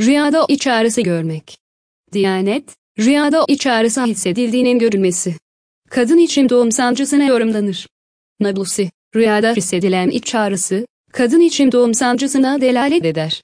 Rüyada iç ağrısı görmek. Diyanet, rüyada iç ağrısı hissedildiğinin görülmesi. Kadın için doğum sancısına yorumlanır. Nablusi, rüyada hissedilen iç ağrısı, kadın için doğum sancısına delalet eder.